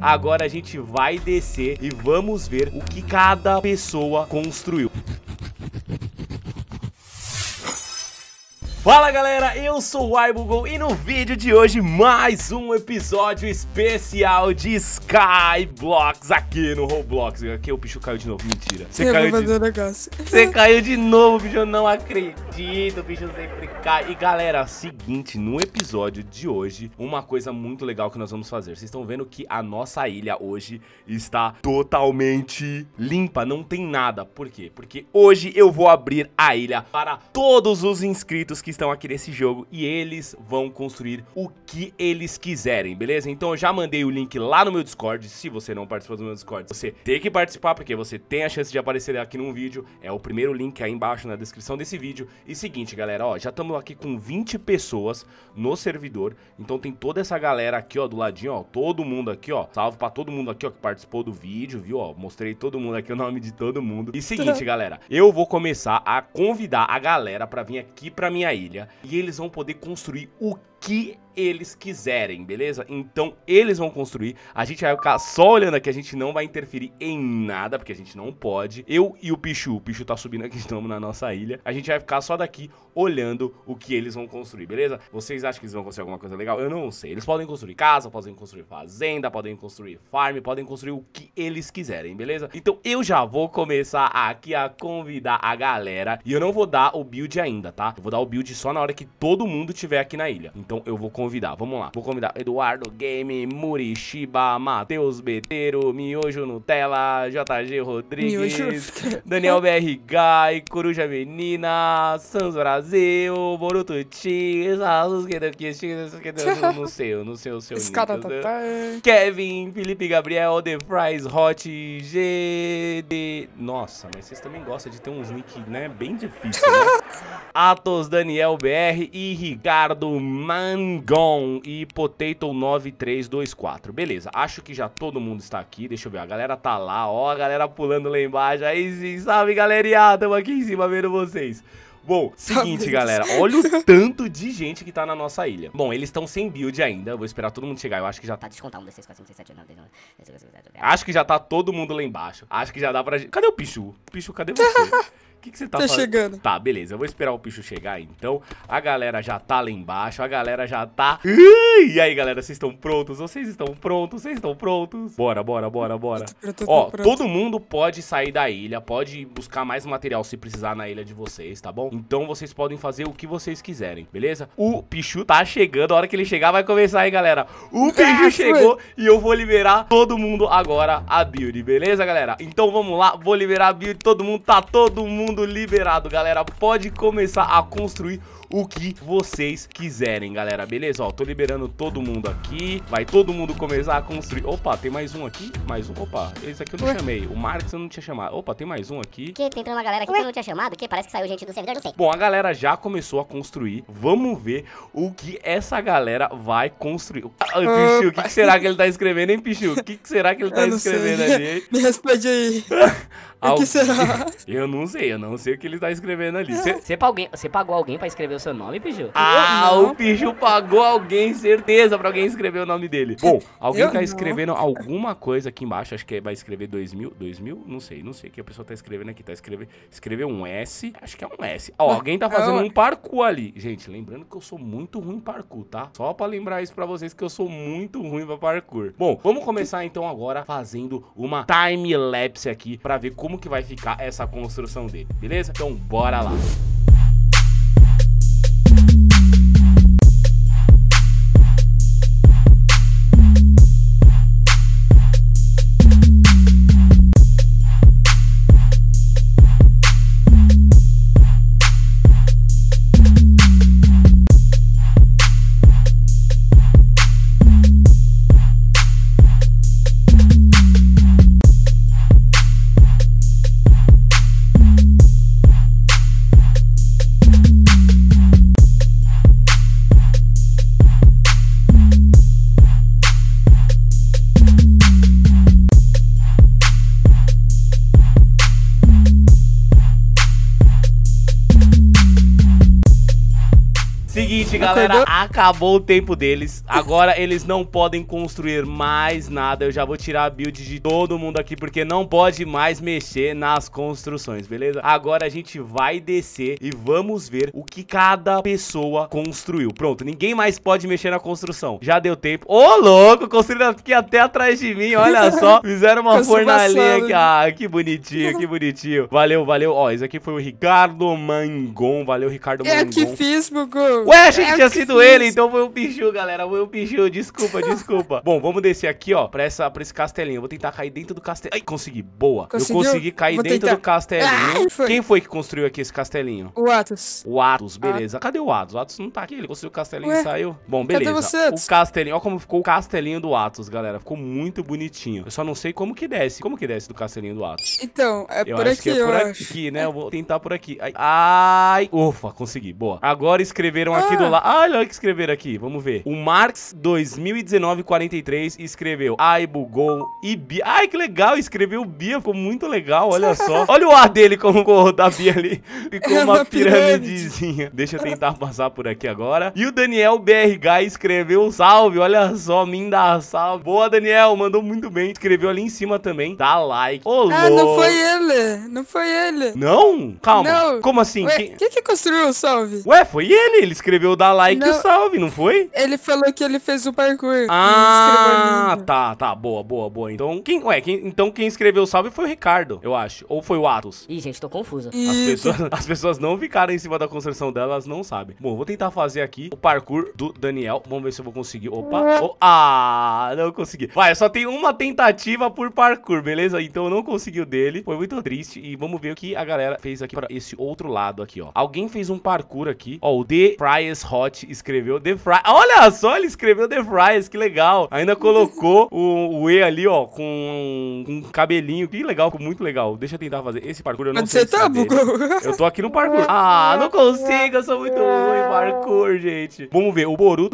Agora a gente vai descer e vamos ver o que cada pessoa construiu. Fala galera, eu sou o Aibugol e no vídeo de hoje mais um episódio especial de Skyblocks aqui no Roblox. Aqui o bicho caiu de novo, mentira. Você caiu de negócio. Você caiu de novo, bicho, eu não acredito, bicho sempre cai. E galera, seguinte, no episódio de hoje, uma coisa muito legal que nós vamos fazer. Vocês estão vendo que a nossa ilha hoje está totalmente limpa, não tem nada. Por quê? Porque hoje eu vou abrir a ilha para todos os inscritos que estão aqui nesse jogo e eles vão construir o que eles quiserem, beleza? Então eu já mandei o link lá no meu Discord, se você não participou do meu Discord, você tem que participar porque você tem a chance de aparecer aqui num vídeo, é o primeiro link aí embaixo na descrição desse vídeo. E seguinte, galera, ó, já estamos aqui com 20 pessoas no servidor, então tem toda essa galera aqui, ó, do ladinho, ó, todo mundo aqui, ó, salve pra todo mundo aqui, ó, que participou do vídeo, viu, ó, mostrei todo mundo aqui o nome de todo mundo. E seguinte, galera, eu vou começar a convidar a galera pra vir aqui pra minha ilha e eles vão poder construir o que eles quiserem, beleza? Então eles vão construir, a gente vai ficar só olhando aqui, a gente não vai interferir em nada, porque a gente não pode. Eu e o Pichu, o Pichu tá subindo aqui, estamos na nossa ilha, a gente vai ficar só daqui olhando o que eles vão construir, beleza? Vocês acham que eles vão construir alguma coisa legal? Eu não sei, eles podem construir casa, podem construir fazenda, podem construir farm, podem construir o que eles quiserem, beleza? Então eu já vou começar aqui a convidar a galera, e eu não vou dar o build ainda, tá? Eu vou dar o build só na hora que todo mundo tiver aqui na ilha. Então eu vou convidar, vamos lá. Vou convidar Eduardo Game, Murishiba, Matheus Beteiro, Miojo Nutella, JG Rodrigues, Miojo. Daniel BRG, Coruja Menina, Sans Brasil, Boruto X, não sei, eu não sei o seu nome. Tá- tá- Kevin, Felipe Gabriel, The Fries Hot, GD... Nossa, mas vocês também gostam de ter uns nick, né, bem difícil, né? Atos Daniel BR e Ricardo Mar Rangon e Potato 9324. Beleza, acho que já todo mundo está aqui. Deixa eu ver, a galera tá lá, ó, a galera pulando lá embaixo. Aí sim, salve galerinha, tamo aqui em cima vendo vocês. Bom, seguinte, galera. Olha o tanto de gente que tá na nossa ilha. Bom, eles estão sem build ainda. Vou esperar todo mundo chegar. Eu acho que já tá. um, quatro, cinco, seis, sete, nove, Acho que já tá todo mundo lá embaixo. Acho que já dá pra. Cadê o Pichu? Pichu, cadê você? O que, que você tá, tá chegando. Tá, beleza. Eu vou esperar o bicho chegar, então. A galera já tá lá embaixo. A galera já tá... E aí, galera? Vocês estão prontos? Vocês estão prontos? Vocês estão prontos? Bora, bora, bora, bora. Eu tô, eu tô, Ó, pronto. todo mundo pode sair da ilha. Pode buscar mais material se precisar na ilha de vocês, tá bom? Então, vocês podem fazer o que vocês quiserem, beleza? O Pichu tá chegando. A hora que ele chegar, vai começar aí, galera. O Pichu é, chegou foi. e eu vou liberar todo mundo agora a build, beleza, galera? Então, vamos lá. Vou liberar a build. Todo mundo tá todo mundo mundo liberado, galera. Pode começar a construir o que vocês quiserem, galera. Beleza? Ó, tô liberando todo mundo aqui. Vai todo mundo começar a construir. Opa, tem mais um aqui. Mais um. Opa, esse aqui eu não Ué? chamei. O Marcos eu não tinha chamado. Opa, tem mais um aqui. Que? Tem uma galera aqui Ué? que eu não tinha chamado? Que parece que saiu gente do servidor, não sei. Bom, a galera já começou a construir. Vamos ver o que essa galera vai construir. Ah, ah, Pichu, o que, que, será que ele tá escrevendo, hein, Pichu? O que, que, será que ele tá escrevendo sei. ali? Me responde aí. Al... É que será? eu não sei, eu não sei o que ele tá escrevendo ali. Você alguém... pagou alguém pra escrever o seu nome, Piju? Ah, o Piju pagou alguém, certeza, pra alguém escrever o nome dele. Bom, alguém eu tá não. escrevendo alguma coisa aqui embaixo, acho que é, vai escrever 2000, 2000? Não sei, não sei o que a pessoa tá escrevendo aqui. Tá escrevendo, escreveu um S, acho que é um S. Ó, alguém tá é fazendo um parkour ali. Gente, lembrando que eu sou muito ruim em parkour, tá? Só pra lembrar isso pra vocês que eu sou muito ruim pra parkour. Bom, vamos começar então agora fazendo uma time-lapse aqui pra ver como como que vai ficar essa construção dele, beleza? Então bora lá! Seguinte, galera, Acordou? acabou o tempo deles. Agora eles não podem construir mais nada. Eu já vou tirar a build de todo mundo aqui, porque não pode mais mexer nas construções, beleza? Agora a gente vai descer e vamos ver o que cada pessoa construiu. Pronto, ninguém mais pode mexer na construção. Já deu tempo. Ô, oh, louco, construíram aqui até atrás de mim, olha só. Fizeram uma fornalha aqui. Ah, que bonitinho, que bonitinho. Valeu, valeu. Ó, esse aqui foi o Ricardo Mangon. Valeu, Ricardo Mangon. É que fiz, Mugu. Ué, achei é que tinha sido ele, então foi um pichu, galera. Foi um pichu, desculpa, desculpa. Bom, vamos descer aqui, ó, pra, essa, pra esse castelinho. vou tentar cair dentro do castelo. Ai, consegui, boa. Conseguiu? Eu consegui cair vou dentro tentar. do castelinho. Ah, foi. Quem foi que construiu aqui esse castelinho? O Atos. O Atos, ah. beleza. Ah. Cadê o Atos? O Atos não tá aqui, ele construiu o castelinho Ué? e saiu. Bom, beleza. Cadê você, Atos? O castelinho, ó como ficou o castelinho do Atos, galera. Ficou muito bonitinho. Eu só não sei como que desce. Como que desce do castelinho do Atos? Então, é eu por acho aqui, que é por aqui, acho. né? Eu vou tentar por aqui. Ai, ai, ufa, consegui, boa. Agora escreveram aqui do ah. lado. Ah, olha o que escreveram aqui. Vamos ver. O Marx 2019-43 escreveu Ai, bugou e Bia. Ai, que legal. Escreveu Bia. Ficou muito legal. Olha só. Olha o ar dele como o da Bia ali. Ficou é uma, piramidezinha. Pirâmide. Deixa eu tentar passar por aqui agora. E o Daniel BRG escreveu salve. Olha só. Minda salve. Boa, Daniel. Mandou muito bem. Escreveu ali em cima também. Dá like. Ô, ah, não foi ele. Não foi ele. Não? Calma. Não. Como assim? Ué, quem... quem que construiu o salve? Ué, foi ele. Ele escreveu dá like não, e salve, não foi? Ele falou que ele fez o parkour. Ah, tá, tá. Boa, boa, boa. Então quem, ué, quem, então quem escreveu o salve foi o Ricardo, eu acho. Ou foi o Atos. Ih, gente, tô confusa. As pessoas, as pessoas não ficaram em cima da construção delas, não sabem. Bom, vou tentar fazer aqui o parkour do Daniel. Vamos ver se eu vou conseguir. Opa. Oh, ah, não consegui. Vai, só tem uma tentativa por parkour, beleza? Então não consegui o dele. Foi muito triste. E vamos ver o que a galera fez aqui para esse outro lado aqui, ó. Alguém fez um parkour aqui. Ó, o D Pra Fries Hot escreveu The Fries. Olha só, ele escreveu The Fries, que legal. Ainda colocou o, o E ali, ó, com, um cabelinho. Que legal, muito legal. Deixa eu tentar fazer esse parkour, eu não Onde sei. Você tá, é Eu tô aqui no parkour. Ah, não consigo, eu sou muito ruim em parkour, gente. Vamos ver, o Boru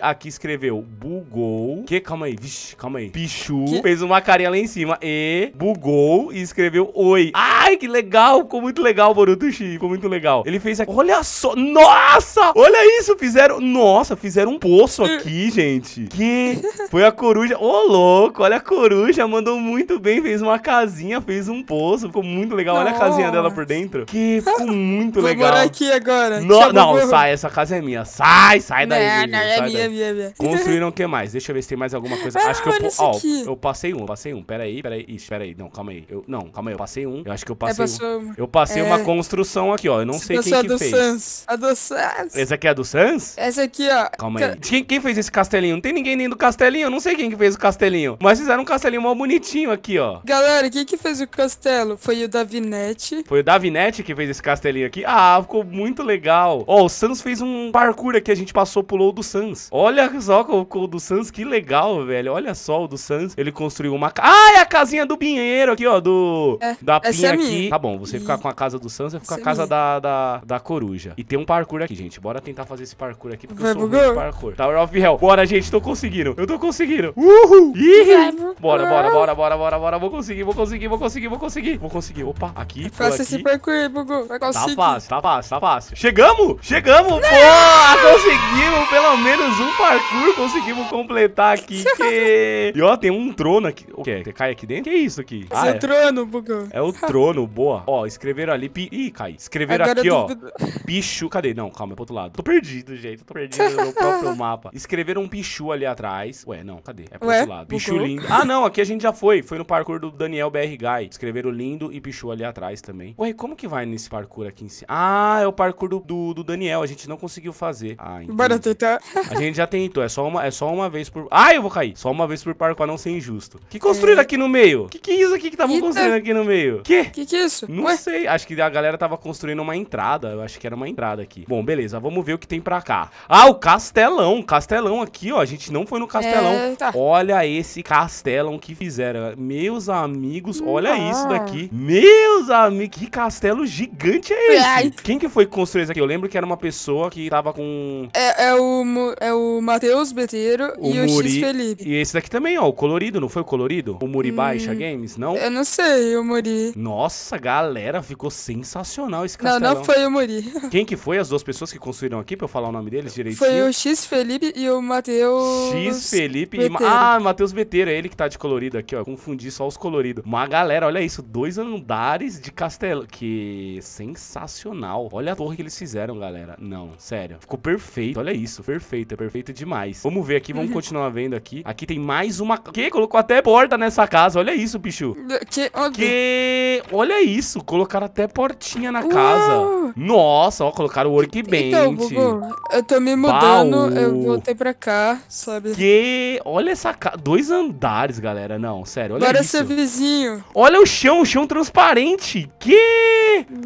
aqui escreveu bugou. Que? Calma aí, vixe, calma aí. Pichu que? fez uma carinha lá em cima e bugou e escreveu oi. Ai, que legal, ficou muito legal, Boru do Ficou muito legal. Ele fez aqui. Olha só, nossa! Olha isso, fizeram. Nossa, fizeram um poço hum. aqui, gente. Que foi a coruja. Ô, oh, louco, olha a coruja, mandou muito bem, fez uma casinha, fez um poço, ficou muito legal. Nossa. Olha a casinha dela por dentro. Que ficou muito legal. Vou morar aqui agora. No... Não, meu... sai, essa casa é minha. Sai, sai daí. Não, gente, não, é minha, minha, minha. Construíram o que mais? Deixa eu ver se tem mais alguma coisa. Ah, acho que eu. Ó, oh, eu passei um, passei um. Pera aí, pera aí. Ixi, pera aí. Não, calma aí. Eu... Não, calma aí, eu passei um. Eu acho que eu é, passei é, um. Eu passei é... uma construção aqui, ó. Eu não sei quem que fez. A do Sans. A do Sans. Essa aqui é a do Sans? Essa aqui, ó. Calma aí. Quem, quem, fez esse castelinho? Não tem ninguém nem do castelinho. Eu não sei quem que fez o castelinho. Mas fizeram um castelinho mal bonitinho aqui, ó. Galera, quem que fez o castelo? Foi o Davinete. Foi o Davinete que fez esse castelinho aqui. Ah, ficou muito legal. Ó, oh, o Sans fez um parkour aqui. A gente passou, pulou o do Sans. Olha só o, do Sans, que legal, velho. Olha só o do Sans. Ele construiu uma... Ah, é a casinha do Pinheiro aqui, ó. Do... É, da Pinha é aqui. Minha. Tá bom, você e... ficar com a casa do Sans, vai fica com a é casa é da, da, da coruja. E tem um parkour aqui, gente. Bora tentar fazer esse parkour aqui, porque Vai eu sou bugar. ruim de parkour. Tower of Hell. Bora, gente, tô conseguindo. Eu tô conseguindo. Uhul! Ih! Bora, bora, bora, bora, bora, bora. Vou conseguir, vou conseguir, vou conseguir, vou conseguir. Vou conseguir. Opa, aqui, Faça é esse parkour, Bugu. Vai tá conseguir. Tá fácil, tá fácil, tá fácil. Chegamos! Chegamos! Pô, conseguimos pelo menos um parkour. Conseguimos completar aqui. Que... E ó, tem um trono aqui. O que? Você cai aqui dentro? Que isso aqui? É ah, é, é o trono, Bugu. É o trono, boa. Ó, escreveram ali. Pi... Ih, cai. Escreveram Agora aqui, ó. Bicho. Cadê? Não, calma, é pro outro lado errado. Tô perdido, gente. Tô perdido no meu próprio mapa. Escreveram um Pichu ali atrás. Ué, não, cadê? É pro outro lado. Pichu bugou. lindo. Ah, não, aqui a gente já foi. Foi no parkour do Daniel BR Guy. Escreveram lindo e Pichu ali atrás também. Ué, como que vai nesse parkour aqui em cima? Ah, é o parkour do, do, do Daniel. A gente não conseguiu fazer. Ah, entendi. Bora tentar. A gente já tentou. É só uma, é só uma vez por. Ah, eu vou cair. Só uma vez por parkour pra não ser injusto. Que é. construíram é. aqui no meio? Que que é isso aqui que estavam construindo aqui no meio? Que? Que que é isso? Não Ué? sei. Acho que a galera tava construindo uma entrada. Eu acho que era uma entrada aqui. Bom, beleza. Vamos vamos ver o que tem pra cá. Ah, o castelão, castelão aqui, ó, a gente não foi no castelão. Eita. É, tá. Olha esse castelão que fizeram. Meus amigos, olha ah. isso daqui. Meus amigos, que castelo gigante é esse? Ai. Quem que foi que construiu isso aqui? Eu lembro que era uma pessoa que tava com... É, é o, é o Matheus Beteiro o e Muri... o X Felipe. E esse daqui também, ó, o colorido, não foi o colorido? O Muri hum. Baixa Games, não? Eu não sei, o Muri. Nossa, galera, ficou sensacional esse castelão. Não, não foi o Muri. Quem que foi? As duas pessoas que construíram aqui pra eu falar o nome deles direitinho? Foi o X Felipe e o Matheus. X Felipe Beteiro. e. Ma... Ah, Matheus Beteira, é ele que tá de colorido aqui, ó. Confundi só os coloridos. Uma galera, olha isso. Dois andares de castelo. Que sensacional. Olha a torre que eles fizeram, galera. Não, sério. Ficou perfeito. Olha isso. Perfeito, é perfeito demais. Vamos ver aqui, vamos continuar vendo aqui. Aqui tem mais uma. Que? Colocou até porta nessa casa. Olha isso, bicho. Que. que... Olha isso. Colocaram até portinha na Uou. casa. Uh! Nossa, ó, colocaram o workbench. Então, eu tô me mudando, eu voltei pra cá, sabe? Que... Olha essa casa. Dois andares, galera. Não, sério, olha Agora isso. Agora seu vizinho. Olha o chão, o chão transparente. Que...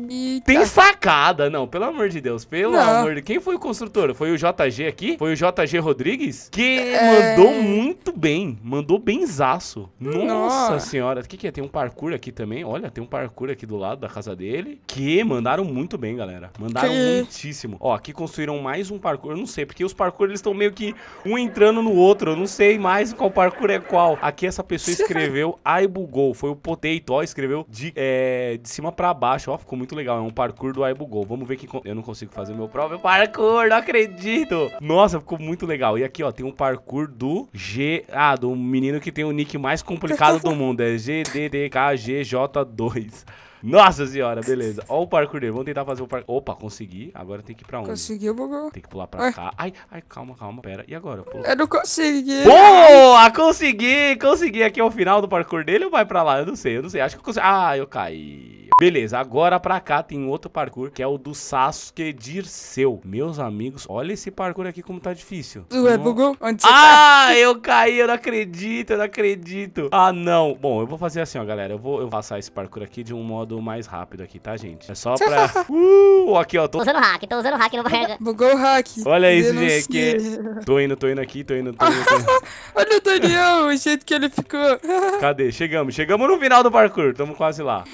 Eita. Tem sacada. Não, pelo amor de Deus, pelo Não. amor de... Quem foi o construtor? Foi o JG aqui? Foi o JG Rodrigues? Que é... mandou muito bem. Mandou benzaço. Nossa, Nossa senhora. O que que é? Tem um parkour aqui também. Olha, tem um parkour aqui do lado da casa dele. Que mandaram muito bem, galera. Mandaram que... muitíssimo. Ó, aqui construíram mais um parkour. Eu não sei, porque os parkour eles estão meio que um entrando no outro. Eu não sei mais qual parkour é qual. Aqui essa pessoa escreveu ai bugou. Foi o Potato, ó, escreveu de, é, de cima pra baixo. Ó, ficou muito legal. É um parkour do ai bugou. Vamos ver que eu não consigo fazer meu próprio parkour, não acredito. Nossa, ficou muito legal. E aqui, ó, tem um parkour do G, ah, do menino que tem o nick mais complicado do mundo. É GDDKGJ2. Nossa senhora, beleza. Ó o parkour dele. Vamos tentar fazer o parkour. Opa, consegui. Agora tem que ir pra onde? Consegui, bugou. Tem que pular pra ai. cá. Ai, ai, calma, calma, pera. E agora? Eu, pulo... eu não consegui. Boa! Consegui, consegui. Aqui é o final do parkour dele ou vai pra lá? Eu não sei, eu não sei. Acho que eu consegui. Ah, eu caí. Beleza, agora pra cá tem outro parkour, que é o do Sasuke Dirceu. Meus amigos, olha esse parkour aqui como tá difícil. Ué, bugou? Onde você tá? ah, tá? eu caí, eu não acredito, eu não acredito. Ah, não. Bom, eu vou fazer assim, ó, galera. Eu vou eu passar esse parkour aqui de um modo mais rápido aqui, tá, gente? É só pra... Uh, aqui, ó. Tô usando hack, tô usando hack não barriga. Bugou o hack. Olha isso, gente. Tô indo, tô indo aqui, tô indo, tô indo. olha o Daniel, o jeito que ele ficou. Cadê? Chegamos, chegamos no final do parkour. Tamo quase lá.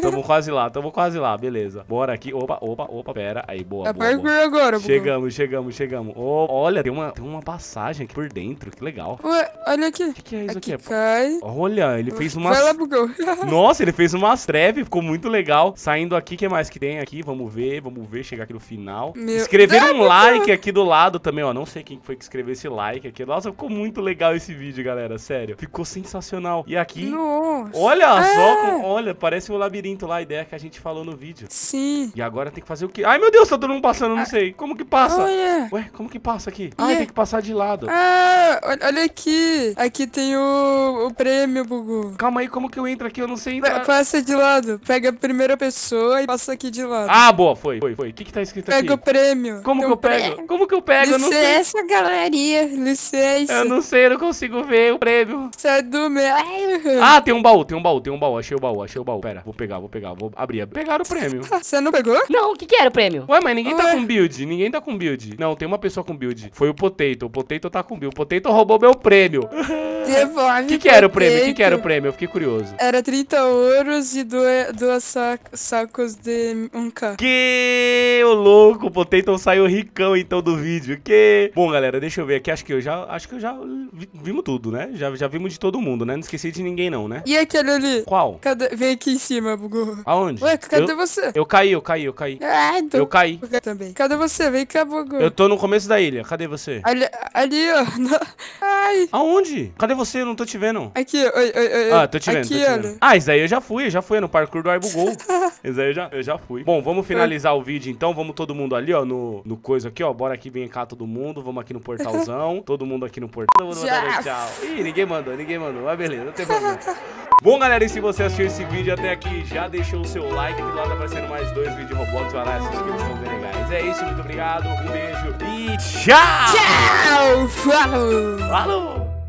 Tamo quase lá, tamo quase lá, beleza. Bora aqui. Opa, opa, opa, pera. Aí, boa, é boa, boa. agora, Chegamos, chegamos, chegamos. Oh, olha, tem uma, tem uma passagem aqui por dentro, que legal. Ué, olha aqui. O que, que, é isso aqui? aqui? Cai. Olha, ele fez uma... Vai lá, bugão. Nossa, ele fez umas treves, ficou muito legal. Saindo aqui, o que mais que tem aqui? Vamos ver, vamos ver, chegar aqui no final. Meu... Escrever um like aqui do lado também, ó. Não sei quem foi que escreveu esse like aqui. Nossa, ficou muito legal esse vídeo, galera, sério. Ficou sensacional. E aqui... Nossa. Olha é. só, olha, parece um labirinto lá a ideia que a gente falou no vídeo. Sim. E agora tem que fazer o quê? Ai, meu Deus, tá todo mundo passando, não ah. sei. Como que passa? Olha. Ué, como que passa aqui? Ai, é. tem que passar de lado. Ah, olha aqui. Aqui tem o, o prêmio, Bugu. Calma aí, como que eu entro aqui? Eu não sei entrar. Passa de lado. Pega a primeira pessoa e passa aqui de lado. Ah, boa, foi, foi, foi. O que que tá escrito Pega aqui? Pega o prêmio. Como tem que eu prêmio. pego? Como que eu pego? Licença, eu galeria. Licença. Eu não sei, eu não consigo ver o prêmio. Você é do meu. Ah, tem um baú, tem um baú, tem um baú. Achei o baú, achei o baú. Pera, vou pegar, vou pegar vou abrir. Pegaram o prêmio. Você não pegou? Não, o que que era o prêmio? Ué, mas ninguém tá Ué. tá com build, ninguém tá com build. Não, tem uma pessoa com build. Foi o Potato, o Potato tá com build. O Potato roubou meu prêmio. Devolve. O que que era o prêmio? O que que era o prêmio? Eu fiquei curioso. Era 30 ouros e dois, dois sacos de 1k. Que o louco, o Potato saiu ricão então do vídeo. Que Bom, galera, deixa eu ver aqui. Acho que eu já, acho que eu já vimos tudo, né? Já, já vimos de todo mundo, né? Não esqueci de ninguém não, né? E aquele ali? Qual? Vem aqui em cima, bugou. Aonde? Ué, cadê eu, você? Eu caí, eu caí, eu caí. Ah, então. Eu caí. Também. Cadê você? Vem cá, Bogu. Eu tô no começo da ilha. Cadê você? Ali, ali ó. Na... Ai. Aonde? Cadê você? Eu não tô te vendo. Aqui, oi, oi, oi. Ah, tô te vendo. Aqui, tô te vendo. Ah, isso aí eu já fui, eu já fui é no parkour do Arbugol. isso aí eu já, eu já fui. Bom, vamos finalizar o vídeo então. Vamos todo mundo ali, ó, no, no coisa aqui, ó. Bora aqui, vem cá todo mundo. Vamos aqui no portalzão. todo mundo aqui no portal. Yes. Tchau. Ih, ninguém mandou, ninguém mandou. Mas beleza, não tem problema. Bom, galera, e se você assistiu esse vídeo até aqui, já deixa deixa o seu like, que do lado tá aparecendo mais dois vídeos de Roblox, vai lá assistir que estão bem legais. É isso, muito obrigado, um beijo e tchau! Tchau! Falou! Falou!